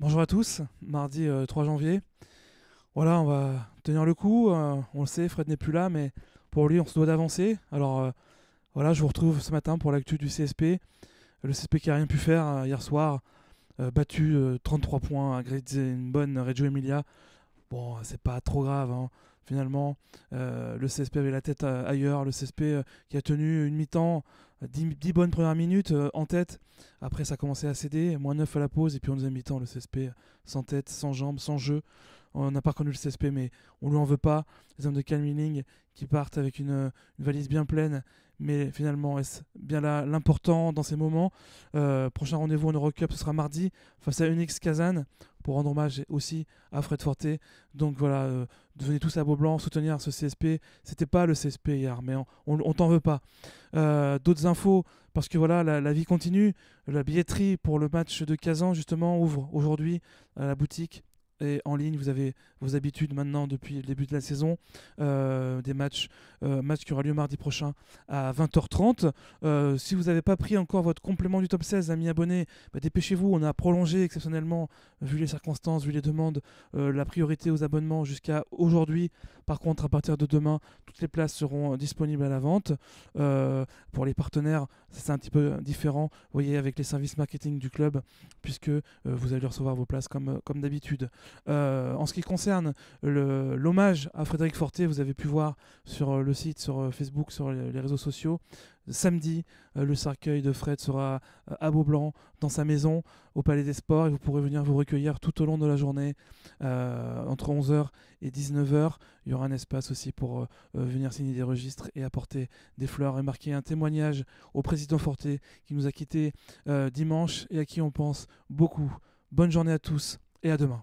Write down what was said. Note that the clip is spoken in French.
Bonjour à tous, mardi 3 euh, janvier. Voilà, on va tenir le coup. Euh, on le sait, Fred n'est plus là, mais pour lui, on se doit d'avancer. Alors euh, voilà, je vous retrouve ce matin pour l'actu du CSP. Le CSP qui a rien pu faire hier soir, battu 33 points à une bonne Reggio Emilia. Bon, c'est pas trop grave. Hein. finalement. le CSP avait la tête ailleurs, le CSP qui a tenu une mi-temps 10, bonnes premières minutes euh, en tête. Après, ça a commencé à céder. Moins 9 à la pause. Et puis en deuxième mi tant le CSP euh, sans tête, sans jambes, sans jeu. On n'a pas connu le CSP, mais on lui en veut pas. Les hommes de Calmiling qui partent avec euh, une, valise bien pleine. Mais finalement, est-ce bien là l'important dans ces moments Prochain rendez-vous en Eurocup, ce sera mardi face à Unix Kazan pour rendre hommage aussi à Fred Forte. Donc voilà, devenez tous à beau blanc, soutenir ce CSP. C'était pas le CSP hier, mais on, on, on t'en veut pas. Euh, d'autres infos, parce que voilà, la, vie continue. La billetterie pour le match de Kazan, justement, ouvre aujourd'hui à la boutique et en ligne. Vous avez vos habitudes maintenant depuis le début de la saison. Euh, des matchs, euh, match qui aura lieu mardi prochain à 20h30. Euh, si vous n'avez pas pris encore votre complément du top 16, amis abonnés, bah, dépêchez-vous. On a prolongé exceptionnellement, vu les circonstances, vu les demandes, la priorité aux abonnements jusqu'à aujourd'hui. Par contre, à partir de demain, toutes les places seront disponibles à la vente. pour les partenaires, c'est un petit peu différent. Vous voyez, avec les services marketing du club, puisque vous allez recevoir vos places comme, comme d'habitude. Euh, en ce qui concerne l'hommage à Frédéric Forté, vous avez pu voir sur euh, le site, sur euh, Facebook, sur les, réseaux sociaux, samedi, le cercueil de Fred sera à Beaublanc, dans sa maison, au Palais des Sports, et vous pourrez venir vous recueillir tout au long de la journée, entre 11h et 19h. Il y aura un espace aussi pour venir signer des registres et apporter des fleurs et marquer un témoignage au président Forté qui nous a quittés dimanche et à qui on pense beaucoup. Bonne journée à tous et à demain.